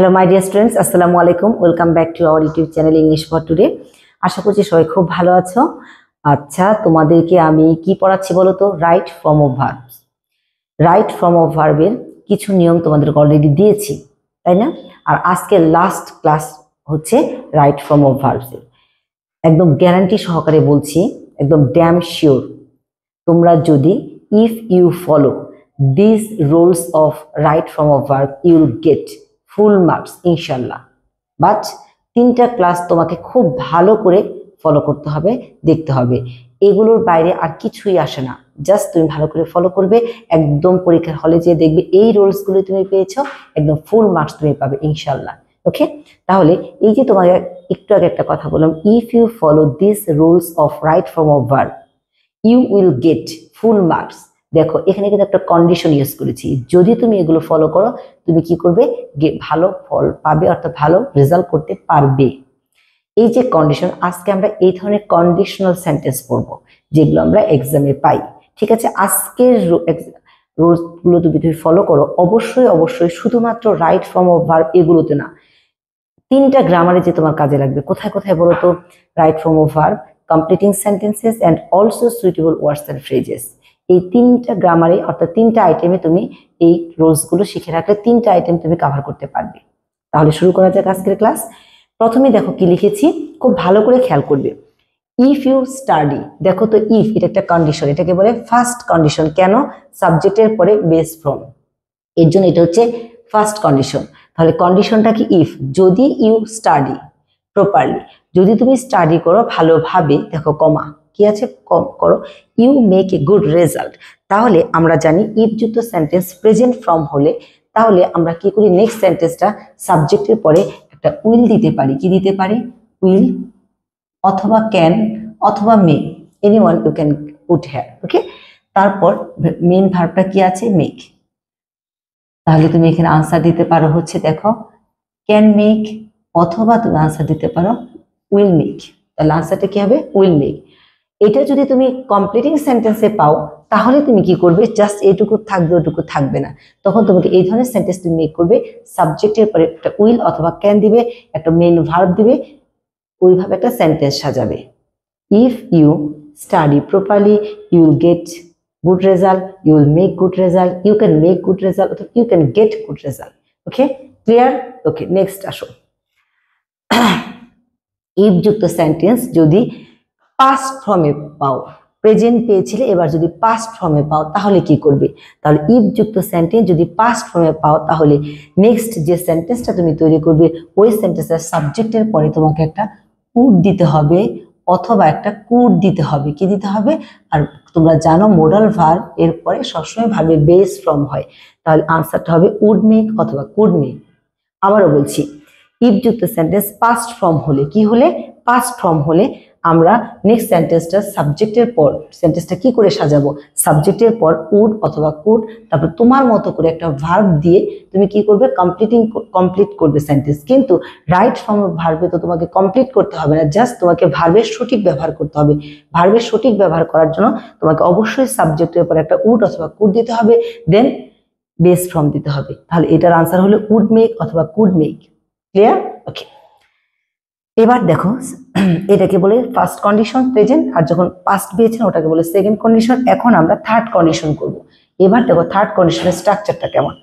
hello my dear students আসসালামু আলাইকুম welcome back to our YouTube channel English for today আশা করছি সবাই খুব ভালো আছো আচ্ছা তোমাদেরকে আমি কি পড়াচ্ছি বলো তো right form of verb right form of ভার্বের কিছু নিয়ম তোমাদেরকে অলরেডি দিয়েছি তাই না আর আজকে লাস্ট ক্লাস হচ্ছে রাইট ফর্ম অফ ভার্বসের একদম গ্যারান্টি সহকারে বলছি একদম ড্যাম শিওর তোমরা যদি if you follow this rules of right form of verb you'll get full marks ইনশাল্লাহ বাট তিনটা ক্লাস তোমাকে খুব ভালো করে ফলো করতে হবে দেখতে হবে এগুলোর বাইরে আর কিছুই আসে না জাস্ট তুমি ভালো করে ফলো করবে একদম পরীক্ষার হলে যেয়ে দেখবে এই রোলসগুলো তুমি পেয়েছ একদম ফুল মার্কস তুমি পাবে ইনশাল্লাহ ওকে তাহলে এই যে তোমাকে একটু আগে একটা কথা বললাম if you follow this rules of right form of verb you will get full marks দেখো এখানে কিন্তু একটা কন্ডিশন ইউজ করেছি যদি তুমি এগুলো ফলো করো তুমি কি করবে ভালো ফল পাবে অর্থাৎ ভালো রেজাল্ট করতে পারবে এই যে কন্ডিশন আজকে আমরা এই ধরনের কন্ডিশনাল সেন্টেন্স পড়ব যেগুলো আমরা এক্সামে পাই ঠিক আছে আজকের রুলসগুলো তুমি তুমি ফলো করো অবশ্যই অবশ্যই শুধুমাত্র রাইট ফর্ম অফ ভার্ব এগুলোতে না তিনটা গ্রামারে যে তোমার কাজে লাগবে কোথায় কোথায় বলো তো right form of verb completing sentences and also suitable words and phrases এই তিনটা গ্রামারে অর্থাৎ তিনটা আইটেমে তুমি এই রোলসগুলো শিখে রাখলে তিনটা আইটেম তুমি কাভার করতে পারবে তাহলে শুরু করা যাক আজকের ক্লাস প্রথমে দেখো কি লিখেছি খুব ভালো করে খেয়াল করবে ইফ ইউ স্টাডি দেখো তো ইফ এটা একটা কন্ডিশন এটাকে বলে ফার্স্ট কন্ডিশন কেন সাবজেক্টের পরে বেস ফ্রম এর জন্য এটা হচ্ছে ফার্স্ট কন্ডিশন তাহলে কন্ডিশনটা কি ইফ যদি ইউ স্টাডি প্রপারলি যদি তুমি স্টাডি করো ভালোভাবে দেখো কমা কি আছে কম করো you make a good result তাহলে আমরা জানি ইফ যুক্ত সেন্টেন্স প্রেজেন্ট ফর্ম হলে তাহলে আমরা কি করি নেক্সট সেন্টেন্সটা সাবজেক্টের পরে একটা উইল দিতে পারি কি দিতে পারি উইল অথবা ক্যান অথবা may any one you can উট হ্যার ওকে তারপর মেন ভার্বটা কি আছে মেক তাহলে তুমি এখানে আনসার দিতে পারো হচ্ছে দেখো ক্যান মেক অথবা তুমি আনসার দিতে পারো উইল মেক তাহলে আনসারটা কি হবে উইল মেক এটা যদি তুমি কমপ্লিটিং সেন্টেন্সে পাও তাহলে তুমি কি করবে জাস্ট এটুকু থাকবে ওটুকু থাকবে না তখন তোমাকে এই ধরনের সেন্টেন্স তুমি মেক করবে সাবজেক্টের পরে একটা উইল অথবা ক্যান দিবে একটা মেন ভার্ব দিবে ওইভাবে একটা সেন্টেন্স সাজাবে if you study properly you will get result you will make good result you can make good result অথবা you can get good result okay clear okay next আসো if যুক্ত sentence যদি past ফর্মে পাও present পেয়েছিলে এবার যদি past ফর্মে পাও তাহলে কি করবে তাহলে ইফ যুক্ত সেন্টেন্স যদি পাস্ট ফর্মে পাও তাহলে নেক্সট যে সেন্টেন্সটা তুমি তৈরি করবে ওই সেন্টেন্সের সাবজেক্টের পরে তোমাকে একটা কুট দিতে হবে অথবা একটা কুট দিতে হবে কি দিতে হবে আর তোমরা জানো মোডাল ভার পরে সবসময় ভাবে বেস ফর্ম হয় তাহলে আনসারটা হবে উড মেক অথবা কুড মেক আবারও বলছি ইফ যুক্ত সেন্টেন্স পাস্ট ফর্ম হলে কি হলে পাস্ট ফর্ম হলে আমরা নেক্সট সেন্টেন্সটা সাবজেক্টের পর সেন্টেন্সটা কি করে সাজাবো সাবজেক্টের পর উড অথবা কুড তারপর তোমার মতো করে একটা ভার্ব দিয়ে তুমি কি করবে কমপ্লিটিং কমপ্লিট করবে সেন্টেন্স কিন্তু রাইট ফর্ম অফ ভার্বে তো তোমাকে কমপ্লিট করতে হবে না জাস্ট তোমাকে ভার্বের সঠিক ব্যবহার করতে হবে ভার্বের সঠিক ব্যবহার করার জন্য তোমাকে অবশ্যই সাবজেক্টের পর একটা উড অথবা কুড দিতে হবে দেন বেস ফর্ম দিতে হবে তাহলে এটার আনসার হলো উড মেক অথবা কুড মেক ক্লিয়ার ওকে এবার দেখো এটাকে বলে ফার্স্ট কন্ডিশন প্রেজেন্ট আর যখন পাস্ট পেয়েছেন ওটাকে বলে সেকেন্ড কন্ডিশন এখন আমরা থার্ড কন্ডিশন করব এবার দেখো থার্ড কন্ডিশনের স্ট্রাকচারটা কেমন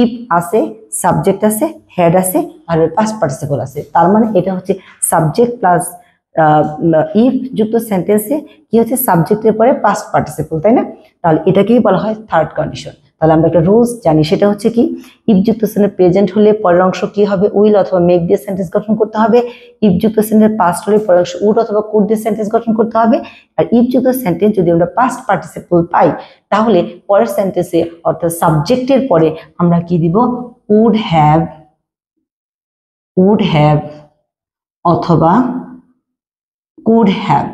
ইফ আছে সাবজেক্ট আছে হেড আছে আর পাস্ট পার্টিসিপল আছে তার মানে এটা হচ্ছে সাবজেক্ট প্লাস ইফ যুক্ত সেন্টেন্সে কি হচ্ছে সাবজেক্টের পরে পাস্ট পার্টিসিপল তাই না তাহলে এটাকেই বলা হয় থার্ড কন্ডিশন তাহলে আমরা একটা রুলস জানি সেটা হচ্ছে কি ইফযুক্ত সেন্টের প্রেজেন্ট হলে পরের অংশ কি হবে উইল অথবা মেক দিয়ে সেন্টেন্স গঠন করতে হবে ইফযুক্ত সেন্টের পাস্ট হলে পরের অংশ উড অথবা কুড দিয়ে সেন্টেন্স গঠন করতে হবে আর ইফযুক্ত সেন্টেন্স যদি আমরা পাস্ট পার্টিসিপল পাই তাহলে পরের সেন্টেন্সে অর্থাৎ সাবজেক্টের পরে আমরা কি দিব উড হ্যাভ উড হ্যাভ অথবা কুড হ্যাভ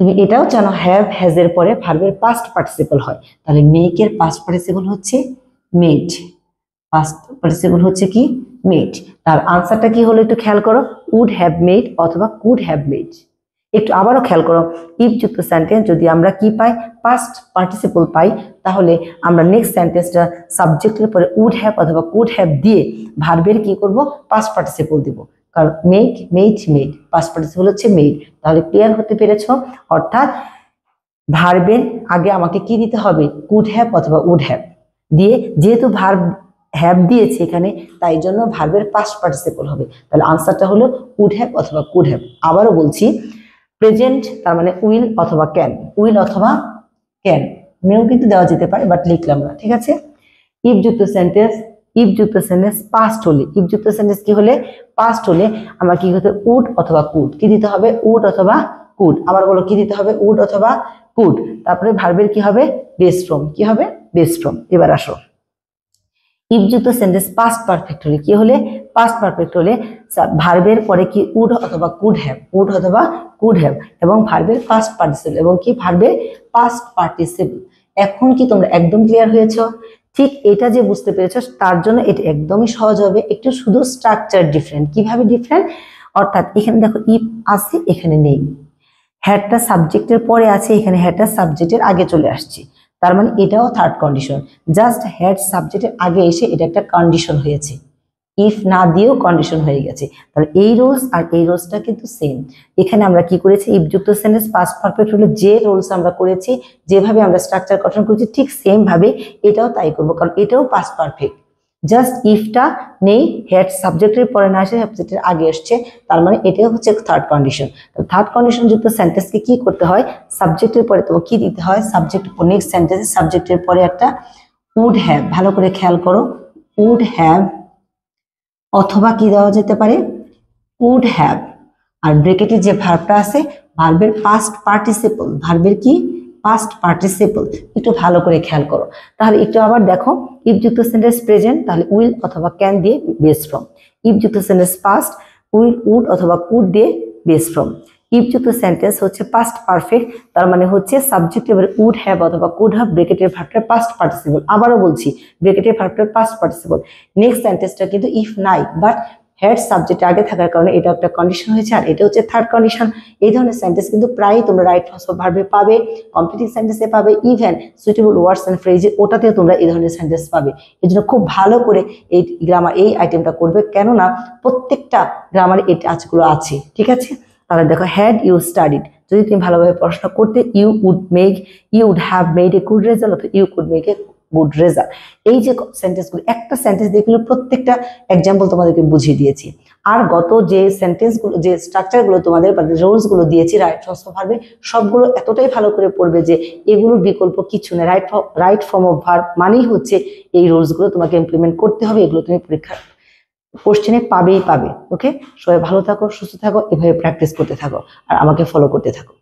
তুমি এটাও জানো হ্যাভ হ্যাজের পরে ভার্বের পাস্ট পার্টিসিপল হয় তাহলে মেকের পাস্ট পার্টিসিপল হচ্ছে মেড পাস্ট পার্টিসিপল হচ্ছে কি মেড তার আনসারটা কি হলো একটু খেয়াল করো উড হ্যাভ মেড অথবা কুড হ্যাভ মেড একটু আবারও খেয়াল করো ইফ যুক্ত সেন্টেন্স যদি আমরা কি পাই পাস্ট পার্টিসিপল পাই তাহলে আমরা নেক্সট সেন্টেন্সটা সাবজেক্টের পরে উড হ্যাভ অথবা কুড হ্যাভ দিয়ে ভার্বের কি করব পাস্ট পার্টিসিপল দিব কারণ make made made past participle হচ্ছে মেড তাহলে ক্লিয়ার হতে পেরেছ অর্থাৎ ভার্বের আগে আমাকে কি দিতে হবে কুড হ্যাপ অথবা উড হ্যাপ দিয়ে যেহেতু ভার্ব হ্যাপ দিয়েছে এখানে তাই জন্য ভার্বের পাস্ট পার্টিসিপল হবে তাহলে আনসারটা হলো উড হ্যাপ অথবা কুড হ্যাপ আবারও বলছি প্রেজেন্ট তার মানে উইল অথবা ক্যান উইল অথবা ক্যান মেও কিন্তু দেওয়া যেতে পারে বাট লিখলাম না ঠিক আছে ইফ যুক্ত সেন্টেন্স ইফযুক্ত সেন্টেন্স পাস্ট হলে ইফযুক্ত সেন্টেন্স কি হলে পাস্ট হলে আমার কি হতে উড অথবা কুড কি দিতে হবে উড অথবা কুড আবার বলো কি দিতে হবে উড অথবা কুড তারপরে ভার্বের কি হবে বেস্ট ফ্রম কি হবে বেস্ট ফ্রম এবার আসো যুক্ত সেন্টেন্স পাস্ট পারফেক্ট হলে কি হলে পাস্ট পারফেক্ট হলে ভার্বের পরে কি উড অথবা কুড হ্যাভ উড অথবা কুড হ্যাভ এবং ভার্বের পাস্ট পার্টিসিপল এবং কি ভার্বের পাস্ট পার্টিসিপল এখন কি তোমরা একদম ক্লিয়ার হয়েছ ঠিক এটা যে বুঝতে পেরেছো তার জন্য এটা একদমই সহজ হবে একটু শুধু স্ট্রাকচার ডিফারেন্ট কিভাবে ডিফারেন্ট অর্থাৎ এখানে দেখো ইফ আছে এখানে নেই হ্যাডটা সাবজেক্টের পরে আছে এখানে হ্যাডটা সাবজেক্টের আগে চলে আসছে তার মানে এটাও থার্ড কন্ডিশন জাস্ট হ্যাড সাবজেক্টের আগে এসে এটা একটা কন্ডিশন হয়েছে ইফ না দিয়েও কন্ডিশন হয়ে গেছে তাহলে এই রোলস আর এই রোলসটা কিন্তু সেম এখানে আমরা কি করেছি ইফযুক্ত সেন্টেন্স পাস পারফেক্ট হলে যে রোলস আমরা করেছি যেভাবে আমরা স্ট্রাকচার গঠন করেছি ঠিক সেমভাবে এটাও তাই করবো কারণ এটাও পাস পারফেক্ট জাস্ট ইফটা নেই হেড সাবজেক্টের পরে না আসে সাবজেক্টের আগে আসছে তার মানে এটাই হচ্ছে থার্ড কন্ডিশন থার্ড কন্ডিশন যুক্ত সেন্টেন্সকে কি করতে হয় সাবজেক্টের পরে তোমাকে কি দিতে হয় সাবজেক্ট নেক্সট সেন্টেন্সে সাবজেক্টের পরে একটা উড হ্যাভ ভালো করে খেয়াল করো উড হ্যাভ অথবা কি দেওয়া যেতে পারে কুড হ্যাভ আর ব্রেকেটে যে ভার্বটা আছে ভার্বের পাস্ট পার্টিসিপল ভার্বের কি পাস্ট পার্টিসিপল একটু ভালো করে খেয়াল করো তাহলে একটু আবার দেখো ইফ যুক্ত সেন্টেন্স প্রেজেন্ট তাহলে উইল অথবা ক্যান দিয়ে বেস ফ্রম ইফ যুক্ত সেন্টেন্স পাস্ট উইল উড অথবা কুড দিয়ে বেস ফ্রম ইপযুক্ত সেন্টেন্স হচ্ছে পাস্ট পারফেক্ট তার মানে হচ্ছে সাবজেক্ট এবারে উড হ্যাভ অথবা কুড হ্যাভ ব্রেকেটের ভাবটার পাস্ট পার্টিসিপল আবারও বলছি ব্রেকেটের ভাবটার পাস্ট পার্টিসিপল নেক্সট সেন্টেন্সটা কিন্তু ইফ নাই বাট হেড সাবজেক্ট আগে থাকার কারণে এটা একটা কন্ডিশন হয়েছে আর এটা হচ্ছে থার্ড কন্ডিশন এই ধরনের সেন্টেন্স কিন্তু প্রায়ই তোমরা রাইট ফর্স অফ পাবে কম্পিটিভ সেন্টেন্সে পাবে ইভেন সুইটেবল ওয়ার্ডস অ্যান্ড ফ্রেজে ওটাতেও তোমরা এই ধরনের সেন্টেন্স পাবে এই জন্য খুব ভালো করে এই গ্রামার এই আইটেমটা করবে কেননা প্রত্যেকটা গ্রামারে এই টাচগুলো আছে ঠিক আছে তাহলে দেখো হ্যাড ইউ স্টাডিড যদি তুমি ভালোভাবে পড়াশোনা করতে you would make you would have made a good result you could make a good result এই যে সেন্টেন্সগুলো একটা সেন্টেন্স দিয়ে কিন্তু প্রত্যেকটা এক্সাম্পল তোমাদেরকে বুঝিয়ে দিয়েছি আর গত যে সেন্টেন্সগুলো যে স্ট্রাকচারগুলো তোমাদের বা রোলসগুলো দিয়েছি রাইট ফর্মস ভার্বে সবগুলো এতটাই ভালো করে পড়বে যে এগুলোর বিকল্প কিছু নেই right right form of verb মানেই হচ্ছে এই রোলসগুলো তোমাকে ইমপ্লিমেন্ট করতে হবে এগুলো তুমি পরীক্ষা কোশ্চেনে পাবেই পাবে ওকে সবাই ভালো থাকো সুস্থ থাকো এভাবে প্র্যাকটিস করতে থাকো আর আমাকে ফলো করতে থাকো